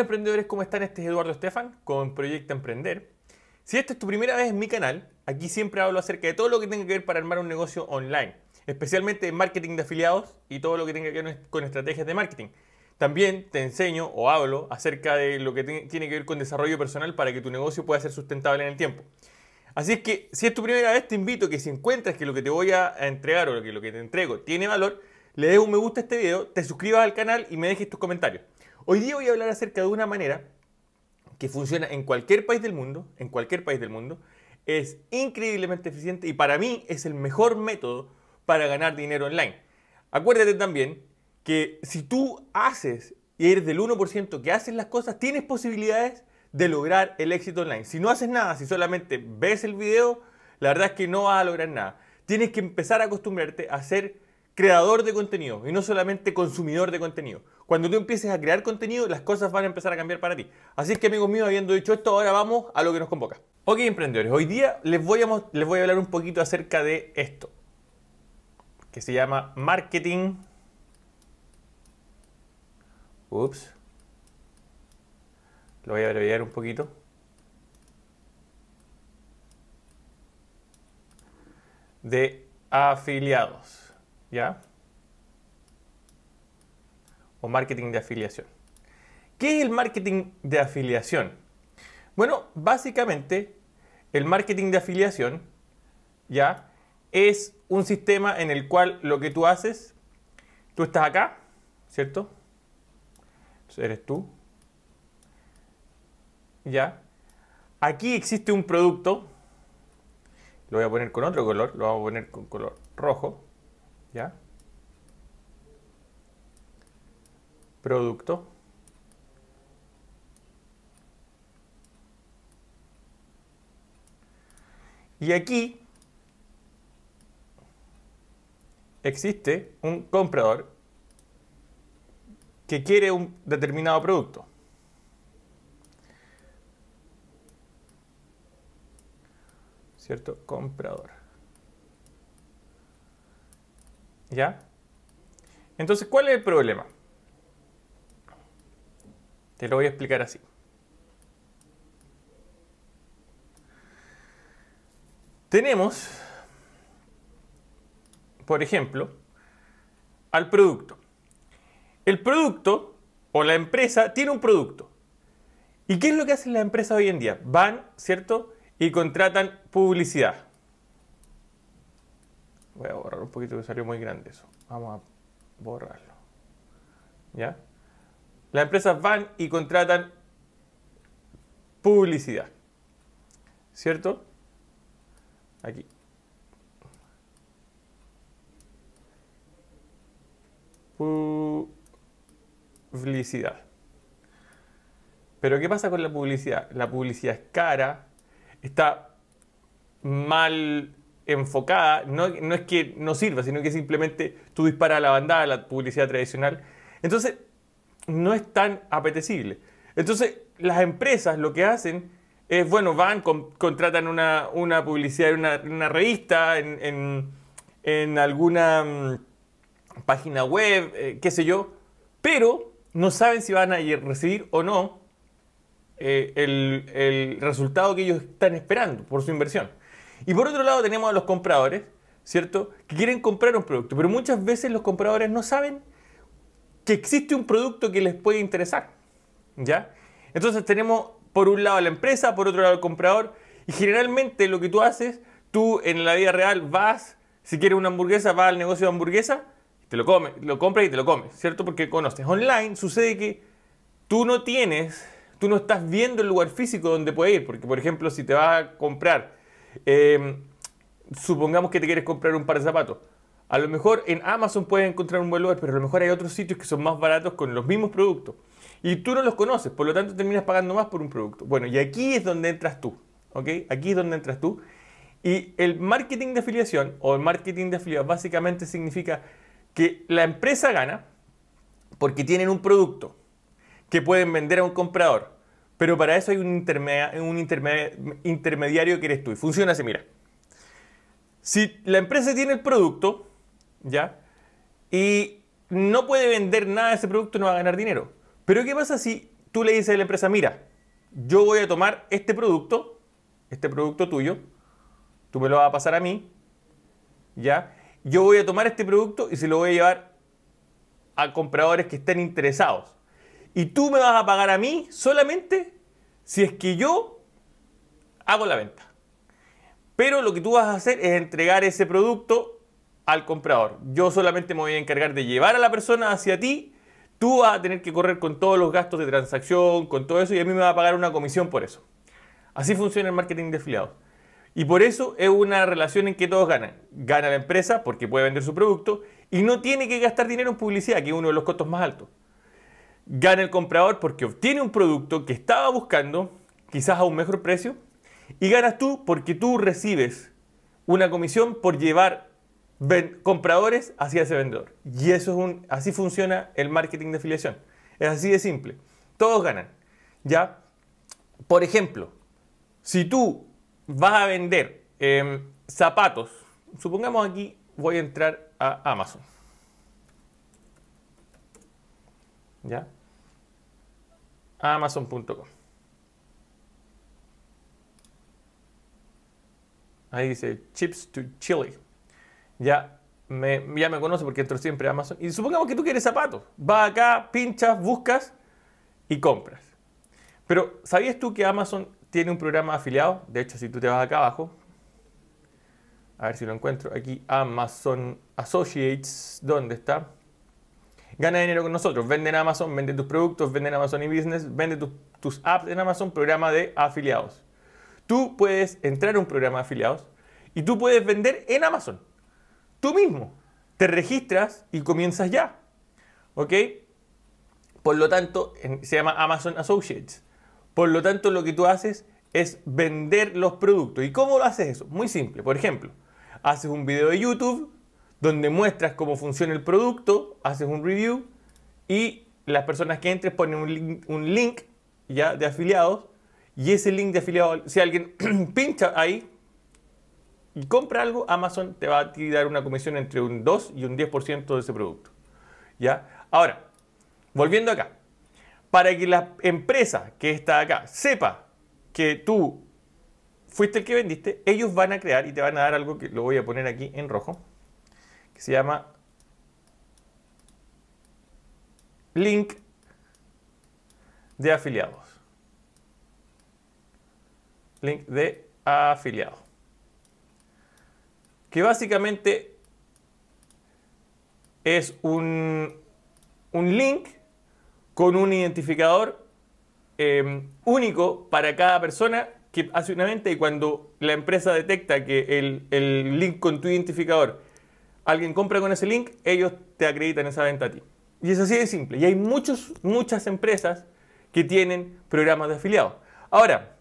emprendedores, ¿cómo están? Este es Eduardo Estefan con Proyecto Emprender. Si esta es tu primera vez en mi canal, aquí siempre hablo acerca de todo lo que tenga que ver para armar un negocio online, especialmente en marketing de afiliados y todo lo que tenga que ver con estrategias de marketing. También te enseño o hablo acerca de lo que tiene que ver con desarrollo personal para que tu negocio pueda ser sustentable en el tiempo. Así es que si es tu primera vez, te invito que si encuentras que lo que te voy a entregar o lo que, lo que te entrego tiene valor, le des un me gusta a este video, te suscribas al canal y me dejes tus comentarios. Hoy día voy a hablar acerca de una manera que funciona en cualquier país del mundo, en cualquier país del mundo, es increíblemente eficiente y para mí es el mejor método para ganar dinero online. Acuérdate también que si tú haces y eres del 1% que haces las cosas, tienes posibilidades de lograr el éxito online. Si no haces nada, si solamente ves el video, la verdad es que no vas a lograr nada. Tienes que empezar a acostumbrarte a hacer creador de contenido y no solamente consumidor de contenido. Cuando tú empieces a crear contenido, las cosas van a empezar a cambiar para ti. Así es que amigos míos, habiendo dicho esto, ahora vamos a lo que nos convoca. Ok, emprendedores, hoy día les voy a, les voy a hablar un poquito acerca de esto, que se llama marketing. Ups. Lo voy a abreviar un poquito. De afiliados. ¿ya? O marketing de afiliación. ¿Qué es el marketing de afiliación? Bueno, básicamente el marketing de afiliación, ¿ya? Es un sistema en el cual lo que tú haces, tú estás acá, ¿cierto? eres tú. ¿Ya? Aquí existe un producto, lo voy a poner con otro color, lo vamos a poner con color rojo. ¿Ya? Producto. Y aquí existe un comprador que quiere un determinado producto. ¿Cierto? Comprador. ¿Ya? Entonces, ¿cuál es el problema? Te lo voy a explicar así. Tenemos, por ejemplo, al producto. El producto o la empresa tiene un producto. ¿Y qué es lo que hacen las empresas hoy en día? Van, ¿cierto? Y contratan publicidad voy a borrar un poquito que salió muy grande eso. Vamos a borrarlo. ¿Ya? Las empresas van y contratan publicidad. ¿Cierto? Aquí. Publicidad. Pero ¿qué pasa con la publicidad? La publicidad es cara, está mal enfocada, no, es que no sirva, sino que simplemente tú disparas a la bandada, la publicidad tradicional. Entonces, no es tan apetecible. Entonces, las empresas lo que hacen es, bueno, van, contratan una, publicidad en una, revista, en, alguna mm, página web, eh, qué sé yo, pero no saben si van a recibir o no eh, el resultado que ellos están esperando por su inversión. Y por otro lado tenemos a los compradores, ¿cierto? Que quieren comprar un producto, pero muchas veces los compradores no saben que existe un producto que les puede interesar, ¿ya? Entonces tenemos por un lado a la empresa, por otro lado al comprador, y generalmente lo que tú haces, tú en la vida real vas, si quieres una hamburguesa, vas al negocio de hamburguesa, te lo comes, lo compras y te lo comes, ¿cierto? Porque conoces. Online sucede que tú no tienes, tú no estás viendo el lugar físico donde puede ir, porque por ejemplo, si te vas a comprar Em, supongamos que te quieres comprar un par de zapatos. A lo mejor en Amazon puedes encontrar un buen lugar, pero a lo mejor hay otros sitios que son más baratos con los mismos productos. Y tú no los conoces, por lo tanto terminas pagando más por un producto. Bueno, y aquí es donde entras tú. ¿Ok? Aquí es donde entras tú. Y el marketing de afiliación o el marketing de afiliados básicamente significa que la empresa gana porque tienen un producto que pueden vender a un comprador pero para eso hay un, un intermediario que eres tú. Y funciona así, mira. Si la empresa tiene el producto, ¿ya? Y no puede vender nada de ese producto, no va a ganar dinero. Pero ¿qué pasa si tú le dices a la empresa, mira, yo voy a tomar este producto, este producto tuyo, tú me lo vas a pasar a mí, ¿ya? Yo voy a tomar este producto y se lo voy a llevar a compradores que estén interesados. Y tú me vas a pagar a mí solamente si es que yo hago la venta. Pero lo que tú vas a hacer es entregar ese producto al comprador. Yo solamente me voy a encargar de llevar a la persona hacia ti. Tú vas a tener que correr con todos los gastos de transacción, con todo eso, y a mí me va a pagar una comisión por eso. Así funciona el marketing de afiliados. Y por eso es una relación en que todos ganan. Gana la empresa porque puede vender su producto y no tiene que gastar dinero en publicidad, que es uno de los costos más altos gana el comprador porque obtiene un producto que estaba buscando, quizás a un mejor precio, y ganas tú porque tú recibes una comisión por llevar compradores hacia ese vendedor. Y eso es un, así funciona el marketing de afiliación. Es así de simple. Todos ganan. ¿ya? Por ejemplo, si tú vas a vender em, zapatos, supongamos aquí voy a entrar a Amazon. ¿Ya? Amazon.com. Ahí dice chips to Chili. Ya me, ya me conoce porque entro siempre a Amazon. Y supongamos que tú quieres zapatos. Vas acá, pinchas, buscas y compras. Pero ¿sabías tú que Amazon tiene un programa afiliado? De hecho, si tú te vas acá abajo, a ver si lo encuentro. Aquí Amazon Associates, ¿dónde está? Gana dinero con nosotros. Vende en Amazon, vende tus productos, vende en Amazon y Business, vende tus apps en Amazon, programa de afiliados. Tú puedes entrar a un programa de afiliados y tú puedes vender en Amazon. Tú mismo. Te registras y comienzas ya. ¿Ok? Por lo tanto, se llama Amazon Associates. Por lo tanto, lo que tú haces es vender los productos. ¿Y cómo lo haces eso? Muy simple. Por ejemplo, haces un video de YouTube donde muestras cómo funciona el producto, haces un review y las personas que entres ponen un link, un link ya de afiliados y ese link de afiliados, si alguien pincha ahí y compra algo, Amazon te va a dar una comisión entre un 2 y un 10% de ese producto. ¿Ya? Ahora, volviendo acá, para que la empresa que está acá sepa que tú fuiste el que vendiste, ellos van a crear y te van a dar algo que lo voy a poner aquí en rojo se llama link de afiliados. Link de afiliados. Que básicamente es un, link con un identificador em, único para cada persona que hace una venta y cuando la empresa detecta que el, el link con tu identificador alguien compra con ese link, ellos te acreditan esa venta a ti. Y es así de simple. Y hay muchas, muchas empresas que tienen programas de afiliados. Ahora,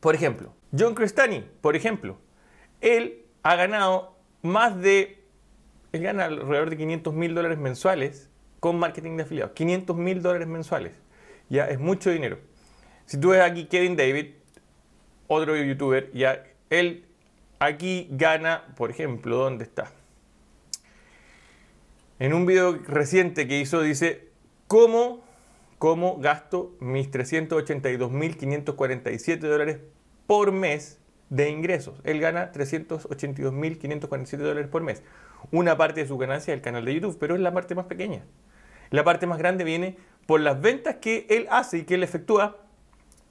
por ejemplo, John Crestani, por ejemplo, él ha ganado más de, él gana alrededor de 500 mil dólares mensuales con marketing de afiliados. 500 mil dólares mensuales. Ya es mucho dinero. Si tú ves aquí Kevin David, otro youtuber, ya él aquí gana, por ejemplo, ¿dónde está? En un video reciente que hizo dice, ¿cómo, cómo gasto mis 382.547 dólares por mes de ingresos? Él gana 382.547 dólares por mes. Una parte de su ganancia es del canal de YouTube, pero es la parte más pequeña. La parte más grande viene por las ventas que él hace y que él efectúa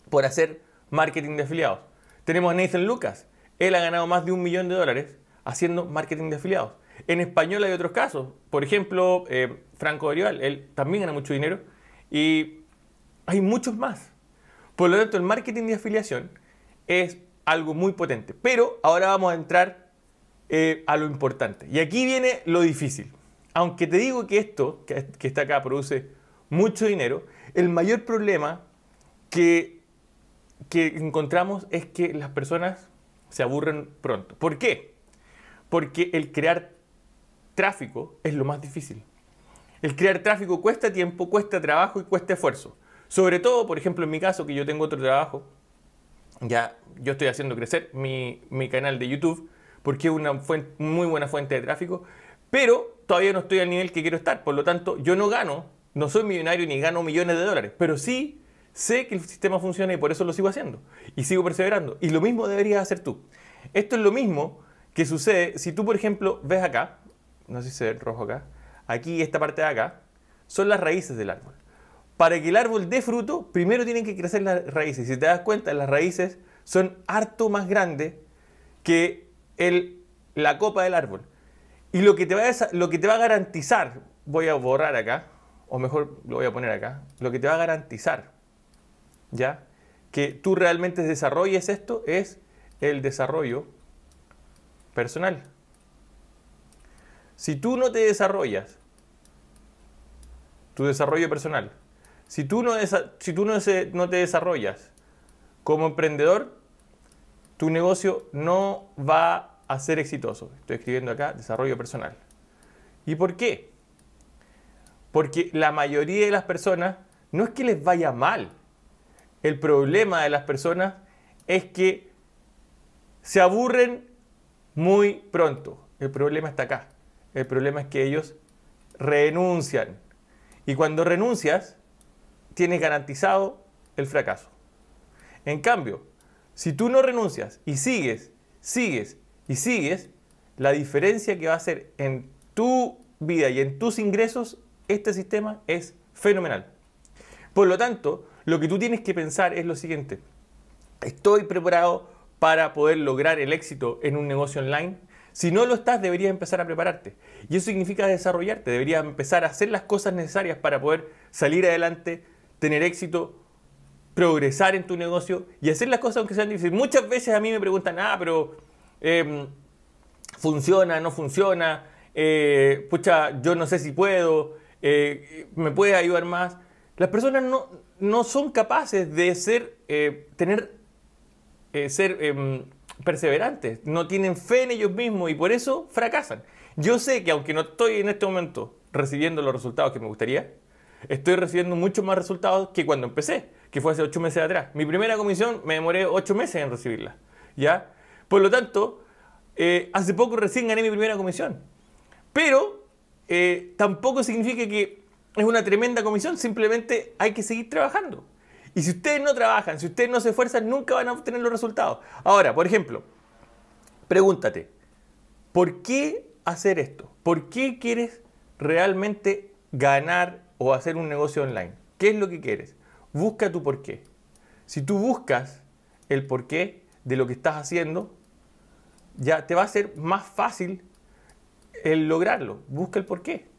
por hacer marketing de afiliados. Tenemos a Nathan Lucas. Él ha ganado más de un millón de dólares haciendo marketing de afiliados. En español hay otros casos. Por ejemplo, eh, Franco Oriol, él también gana mucho dinero. Y hay muchos más. Por lo tanto, el marketing de afiliación es algo muy potente. Pero ahora vamos a entrar eh, a lo importante. Y aquí viene lo difícil. Aunque te digo que esto, que, está acá, produce mucho dinero, el mayor problema que, que encontramos es que las personas se aburren pronto. ¿Por qué? Porque el crear tráfico es lo más difícil. El crear tráfico cuesta tiempo, cuesta trabajo y cuesta esfuerzo. Sobre todo, por ejemplo, en mi caso, que yo tengo otro trabajo, ya yo estoy haciendo crecer mi, canal de YouTube, porque es una fuente, muy buena fuente de tráfico, pero todavía no estoy al nivel que quiero estar. Por lo tanto, yo no gano, no soy millonario ni gano millones de dólares, pero sí sé que el sistema funciona y por eso lo sigo haciendo y sigo perseverando. Y lo mismo deberías hacer tú. Esto es lo mismo que sucede si tú, por ejemplo, ves acá, no sé si se ve rojo acá, aquí esta parte de acá, son las raíces del árbol. Para que el árbol dé fruto, primero tienen que crecer las raíces. Si te das cuenta, las raíces son harto más grandes que la copa del árbol. Y lo que, te va a, lo que te va a garantizar, voy a borrar acá, o mejor lo voy a poner acá, lo que te va a garantizar, ¿ya? Que tú realmente desarrolles esto es el desarrollo personal. Si tú no te desarrollas, tu desarrollo personal, si tú no, te desarrollas como emprendedor, tu negocio no va a ser exitoso. Estoy escribiendo acá desarrollo personal. ¿Y por qué? Porque la mayoría de las personas no es que les vaya mal. El problema de las personas es que se aburren muy pronto. El problema está acá. El problema es que ellos renuncian. Y cuando renuncias, tienes garantizado el fracaso. En cambio, si tú no renuncias y sigues, sigues y sigues, la diferencia que va a hacer en tu vida y en tus ingresos este sistema es fenomenal. Por lo tanto, lo que tú tienes que pensar es lo siguiente. ¿Estoy preparado para poder lograr el éxito en un negocio online? Si no lo estás, deberías empezar a prepararte. Y eso significa desarrollarte, deberías empezar a hacer las cosas necesarias para poder salir adelante, tener éxito, progresar en tu negocio y hacer las cosas aunque sean difíciles. Muchas veces a mí me preguntan, ah, pero em, funciona, no funciona, eh, pucha, yo no sé si puedo, eh, me puede ayudar más. Las personas no, no son capaces de ser, eh, tener, ser em, perseverantes, no tienen fe en ellos mismos y por eso fracasan. Yo sé que aunque no estoy en este momento recibiendo los resultados que me gustaría, estoy recibiendo muchos más resultados que cuando empecé, que fue hace ocho meses atrás. Mi primera comisión me demoré ocho meses en recibirla, ¿ya? Por lo tanto, eh, hace poco recién gané mi primera comisión. Pero eh, tampoco significa que es una tremenda comisión, simplemente hay que seguir trabajando. Y si ustedes no trabajan, si ustedes no se esfuerzan, nunca van a obtener los resultados. Ahora, por ejemplo, pregúntate, ¿por qué hacer esto? ¿Por qué quieres realmente ganar o hacer un negocio online? ¿Qué es lo que quieres? Busca tu por qué. Si tú buscas el porqué de lo que estás haciendo, ya te va a ser más fácil el lograrlo. Busca el porqué.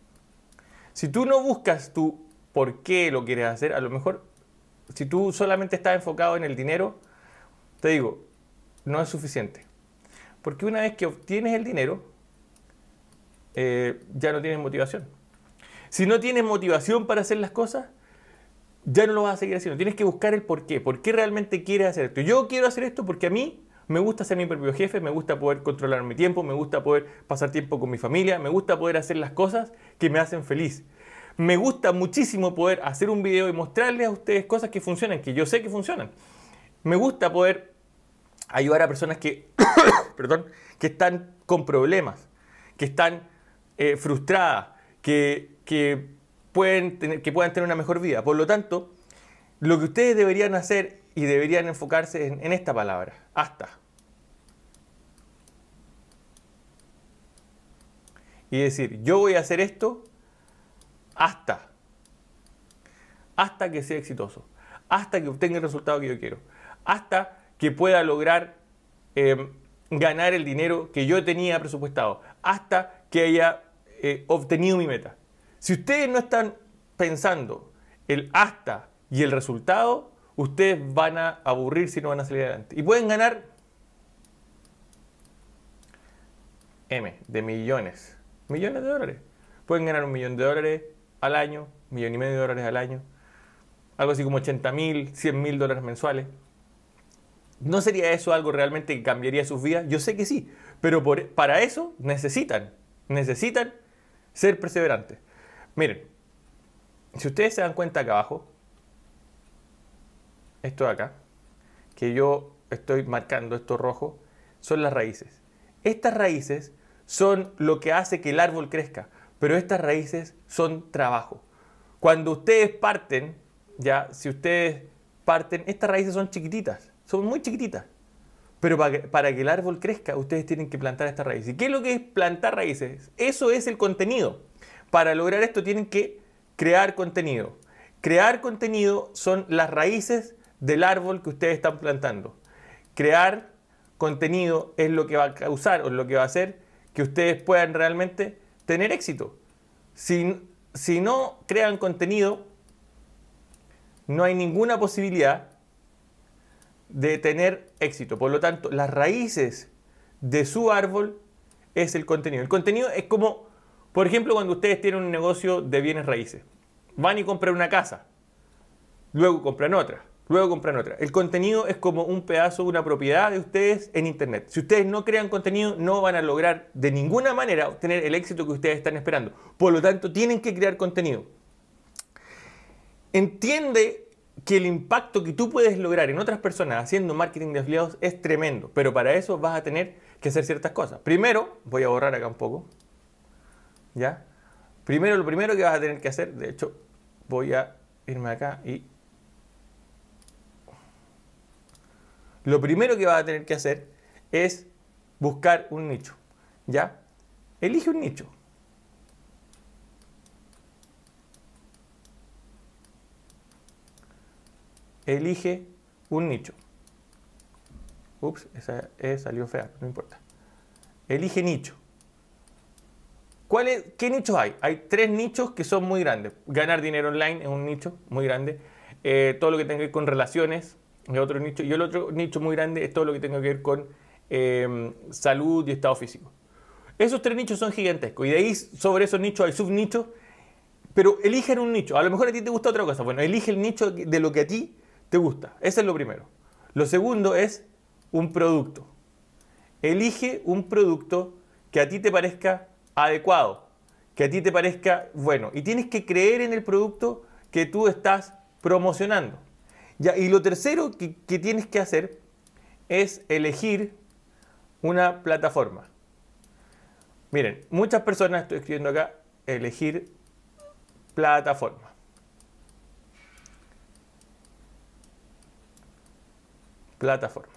Si tú no buscas tu por qué lo quieres hacer, a lo mejor si tú solamente estás enfocado en el dinero, te digo, no es suficiente. Porque una vez que obtienes el dinero, eh, ya no tienes motivación. Si no tienes motivación para hacer las cosas, ya no lo vas a seguir haciendo. Tienes que buscar el porqué. qué. ¿Por qué realmente quieres hacer esto? Yo quiero hacer esto porque a mí me gusta ser mi propio jefe, me gusta poder controlar mi tiempo, me gusta poder pasar tiempo con mi familia, me gusta poder hacer las cosas que me hacen feliz. Me gusta muchísimo poder hacer un video y mostrarles a ustedes cosas que funcionan, que yo sé que funcionan. Me gusta poder ayudar a personas que, perdón, que están con problemas, que están eh, frustradas, que, pueden tener, que puedan tener una mejor vida. Por lo tanto, lo que ustedes deberían hacer y deberían enfocarse en esta palabra, hasta. Y decir, yo voy a hacer esto hasta. Hasta que sea exitoso. Hasta que obtenga el resultado que yo quiero. Hasta que pueda lograr eh, ganar el dinero que yo tenía presupuestado. Hasta que haya eh, obtenido mi meta. Si ustedes no están pensando el hasta y el resultado, ustedes van a aburrirse y no van a salir adelante. Y pueden ganar M de millones. Millones de dólares. Pueden ganar un millón de dólares, al año, millón y medio de dólares al año, algo así como 80 mil, 100 mil dólares mensuales. ¿No sería eso algo realmente que cambiaría sus vidas? Yo sé que sí, pero para eso necesitan, necesitan ser perseverantes. Miren, si ustedes se dan cuenta acá abajo, esto de acá, que yo estoy marcando esto rojo, son las raíces. Estas raíces son lo que hace que el árbol crezca pero estas raíces son trabajo. Cuando ustedes parten, ya, si ustedes parten, estas raíces son chiquititas, son muy chiquititas. Pero para que, el árbol crezca, ustedes tienen que plantar estas raíces. ¿Y ¿Qué es lo que es plantar raíces? Eso es el contenido. Para lograr esto tienen que crear contenido. Crear contenido son las raíces del árbol que ustedes están plantando. Crear contenido es lo que va a causar o lo que va a hacer que ustedes puedan realmente tener éxito. Si, si no crean contenido, no hay ninguna posibilidad de tener éxito. Por lo tanto, las raíces de su árbol es el contenido. El contenido es como, por ejemplo, cuando ustedes tienen un negocio de bienes raíces. Van y compran una casa, luego compran otra, luego compran otra. El contenido es como un pedazo, una propiedad de ustedes en Internet. Si ustedes no crean contenido, no van a lograr de ninguna manera obtener el éxito que ustedes están esperando. Por lo tanto, tienen que crear contenido. Entiende que el impacto que tú puedes lograr en otras personas haciendo marketing de afiliados es tremendo, pero para eso vas a tener que hacer ciertas cosas. Primero, voy a borrar acá un poco, ¿ya? Primero, lo primero que vas a tener que hacer, de hecho, voy a irme acá y lo primero que vas a tener que hacer es buscar un nicho. ¿Ya? Elige un nicho. Elige un nicho. Ups, esa salió fea, no importa. Elige nicho. ¿Cuál es, ¿Qué nichos hay? Hay tres nichos que son muy grandes. Ganar dinero online es un nicho muy grande. Eh, todo lo que tenga que ver con relaciones, otro nicho, y el otro nicho muy grande es todo lo que tenga que ver con em, salud y estado físico. Esos tres nichos son gigantescos y de ahí sobre esos nichos hay subnichos, pero eligen un nicho. A lo mejor a ti te gusta otra cosa. Bueno, elige el nicho de lo que a ti te gusta. Ese es lo primero. Lo segundo es un producto. Elige un producto que a ti te parezca adecuado, que a ti te parezca bueno. Y tienes que creer en el producto que tú estás promocionando y lo tercero que tienes que hacer es elegir una plataforma. Miren, muchas personas, estoy escribiendo acá, elegir plataforma. Plataforma.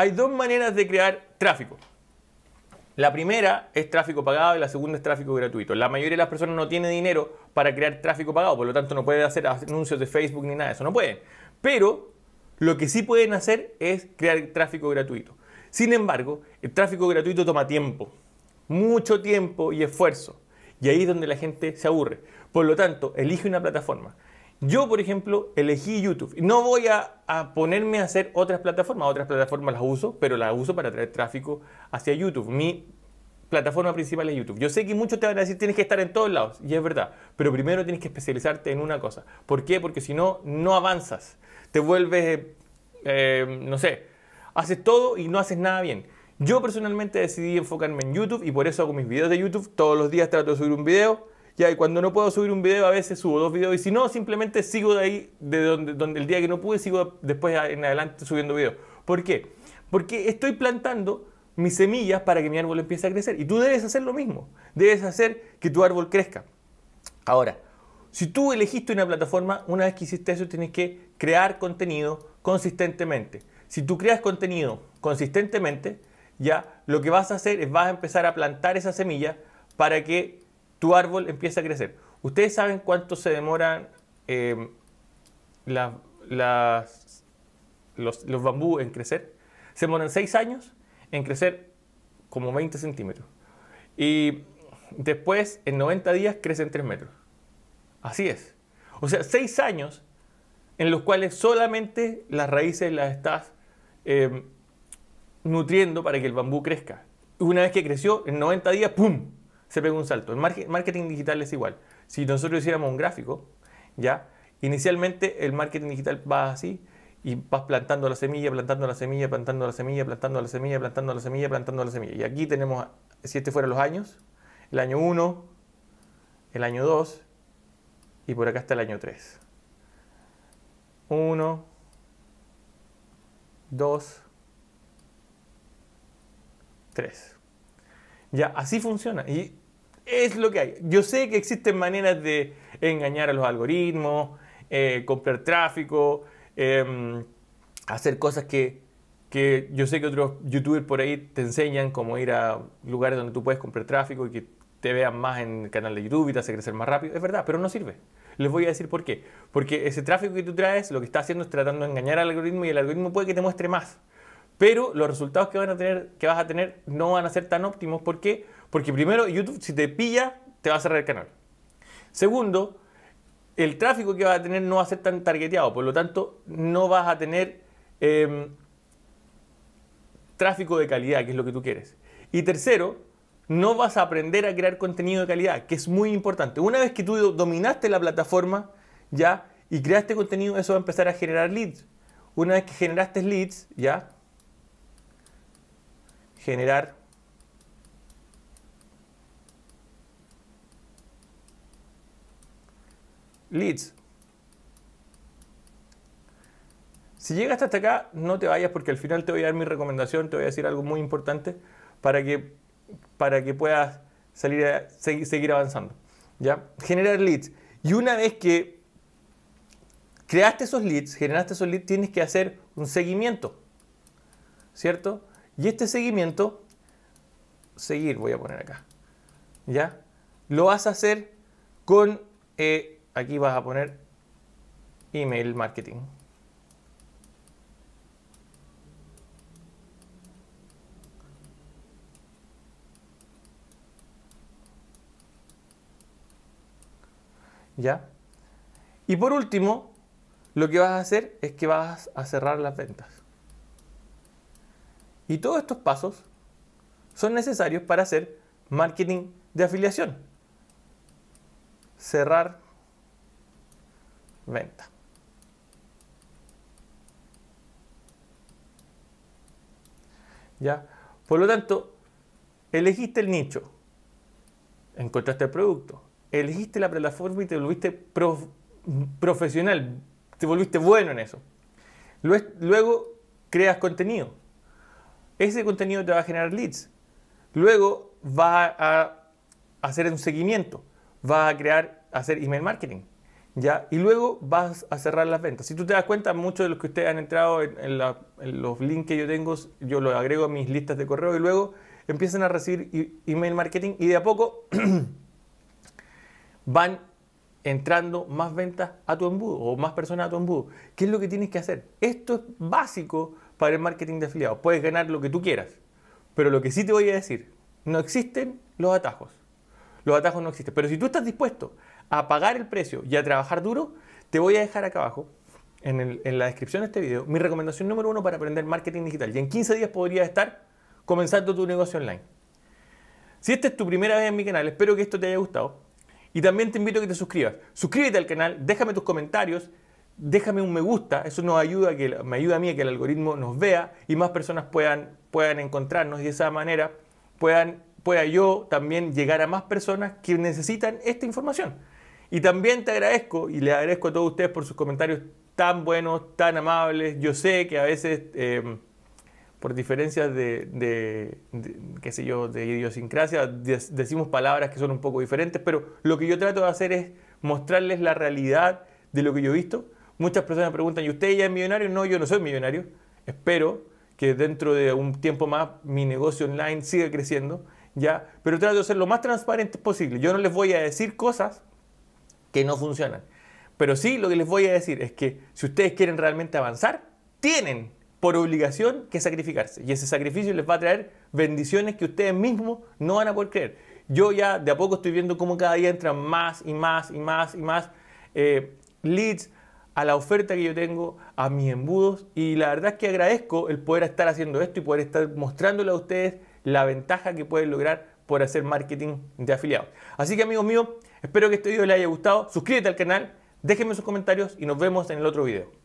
Hay dos maneras de crear tráfico. La primera es tráfico pagado y la segunda es tráfico gratuito. La mayoría de las personas no tienen dinero para crear tráfico pagado, por lo tanto no puede hacer anuncios de Facebook ni nada de eso, no pueden. Pero lo que sí pueden hacer es crear tráfico gratuito. Sin embargo, el tráfico gratuito toma tiempo, mucho tiempo y esfuerzo. Y ahí es donde la gente se aburre. Por lo tanto, elige una plataforma. Yo, por ejemplo, elegí YouTube. No voy a, ponerme a hacer otras plataformas. Otras plataformas las uso, pero las uso para traer tráfico hacia YouTube. Mi plataforma principal es YouTube. Yo sé que muchos te van a decir tienes que estar en todos lados, y es verdad, pero primero tienes que especializarte en una cosa. ¿Por qué? Porque si no, no avanzas. Te vuelves, eh, no sé, haces todo y no haces nada bien. Yo personalmente decidí enfocarme en YouTube y por eso hago mis videos de YouTube. Todos los días trato de subir un video ya, y cuando no puedo subir un video, a veces subo dos videos. Y si no, simplemente sigo de ahí, de donde, donde el día que no pude, sigo después en adelante subiendo videos. ¿Por qué? Porque estoy plantando mis semillas para que mi árbol empiece a crecer. Y tú debes hacer lo mismo. Debes hacer que tu árbol crezca. Ahora, si tú elegiste una plataforma, una vez que hiciste eso, tienes que crear contenido consistentemente. Si tú creas contenido consistentemente, ya lo que vas a hacer es vas a empezar a plantar esa semilla para que tu árbol empieza a crecer. ¿Ustedes saben cuánto se demoran em, los, los bambú en crecer? Se demoran 6 años en crecer como 20 centímetros. Y después, en 90 días, crecen 3 metros. Así es. O sea, 6 años en los cuales solamente las raíces las estás em, nutriendo para que el bambú crezca. Una vez que creció, en 90 días, ¡pum! se pega un salto. El marketing digital es igual. Si nosotros hiciéramos un gráfico, ¿ya? Inicialmente el marketing digital va así y vas plantando la semilla, plantando la semilla, plantando la semilla, plantando la semilla, plantando la semilla, plantando la semilla. Y aquí tenemos, si este fuera los años, el año 1, el año 2 y por acá está el año 3. 1, 2, 3. Ya, así funciona. Y es lo que hay. Yo sé que existen maneras de engañar a los algoritmos, eh, comprar tráfico, em, hacer cosas que, que, yo sé que otros youtubers por ahí te enseñan, como ir a lugares donde tú puedes comprar tráfico y que te vean más en el canal de YouTube y te hace crecer más rápido. Es verdad, pero no sirve. Les voy a decir por qué. Porque ese tráfico que tú traes lo que está haciendo es tratando de engañar al algoritmo y el algoritmo puede que te muestre más pero los resultados que, vas a tener no van a ser tan óptimos. ¿Por qué? Porque primero, YouTube, si te pilla, te va a cerrar el canal. Segundo, el tráfico que vas a tener no va a ser tan targeteado, por lo tanto, no vas a tener em, tráfico de calidad, que es lo que tú quieres. Y tercero, no vas a aprender a crear contenido de calidad, que es muy importante. Una vez que tú dominaste la plataforma ya y creaste contenido, eso va a empezar a generar leads. Una vez que generaste leads, ya generar leads. Si llegaste hasta acá, no te vayas porque al final te voy a dar mi recomendación, te voy a decir algo muy importante para que, para que puedas salir a, seguir avanzando. ¿ya? Generar leads. Y una vez que creaste esos leads, generaste esos leads, tienes que hacer un seguimiento. ¿Cierto? Y este seguimiento, seguir voy a poner acá, ¿ya? Lo vas a hacer con, eh, aquí vas a poner email marketing. ¿Ya? Y por último, lo que vas a hacer es que vas a cerrar las ventas. Y todos estos pasos son necesarios para hacer marketing de afiliación. Cerrar venta. ¿Ya? Por lo tanto, elegiste el nicho, encontraste el producto, elegiste la plataforma y te volviste profesional, te volviste bueno en eso. Luego creas contenido, ese contenido te va a generar leads. Luego vas a hacer un seguimiento, vas a crear, hacer email marketing, ¿ya? Y luego vas a cerrar las ventas. Si tú te das cuenta, muchos de los que ustedes han entrado en, en los links que yo tengo, yo los agrego a mis listas de correo y luego empiezan a recibir email marketing y de a poco van entrando más ventas a tu embudo o más personas a tu embudo. ¿Qué es lo que tienes que hacer? Esto es básico para el marketing de afiliados. Puedes ganar lo que tú quieras, pero lo que sí te voy a decir, no existen los atajos. Los atajos no existen. Pero si tú estás dispuesto a pagar el precio y a trabajar duro, te voy a dejar acá abajo, en, la descripción de este video, mi recomendación número uno para aprender marketing digital. Y en 15 días podrías estar comenzando tu negocio online. Si esta es tu primera vez en mi canal, espero que esto te haya gustado. Y también te invito a que te suscribas. Suscríbete al canal, déjame tus comentarios, déjame un me gusta, eso nos ayuda, que, me ayuda a mí a que el algoritmo nos vea y más personas puedan, puedan encontrarnos y de esa manera puedan, pueda yo también llegar a más personas que necesitan esta información. Y también te agradezco y le agradezco a todos ustedes por sus comentarios tan buenos, tan amables. Yo sé que a veces, em, por diferencias de, qué sé yo, de idiosincrasia, decimos palabras que son un poco diferentes, pero lo que yo trato de hacer es mostrarles la realidad de lo que yo he visto Muchas personas me preguntan, ¿y usted ya es millonario? No, yo no soy millonario. Espero que dentro de un tiempo más mi negocio online siga creciendo, ¿ya? Pero trato de ser lo más transparente posible. Yo no les voy a decir cosas que no funcionan. Pero sí lo que les voy a decir es que si ustedes quieren realmente avanzar, tienen por obligación que sacrificarse. Y ese sacrificio les va a traer bendiciones que ustedes mismos no van a poder creer. Yo ya de a poco estoy viendo cómo cada día entran más y más y más y más eh, leads, a la oferta que yo tengo, a mis embudos y la verdad es que agradezco el poder estar haciendo esto y poder estar mostrándole a ustedes la ventaja que pueden lograr por hacer marketing de afiliados. Así que amigos míos, espero que este video les haya gustado, suscríbete al canal, déjenme sus comentarios y nos vemos en el otro video.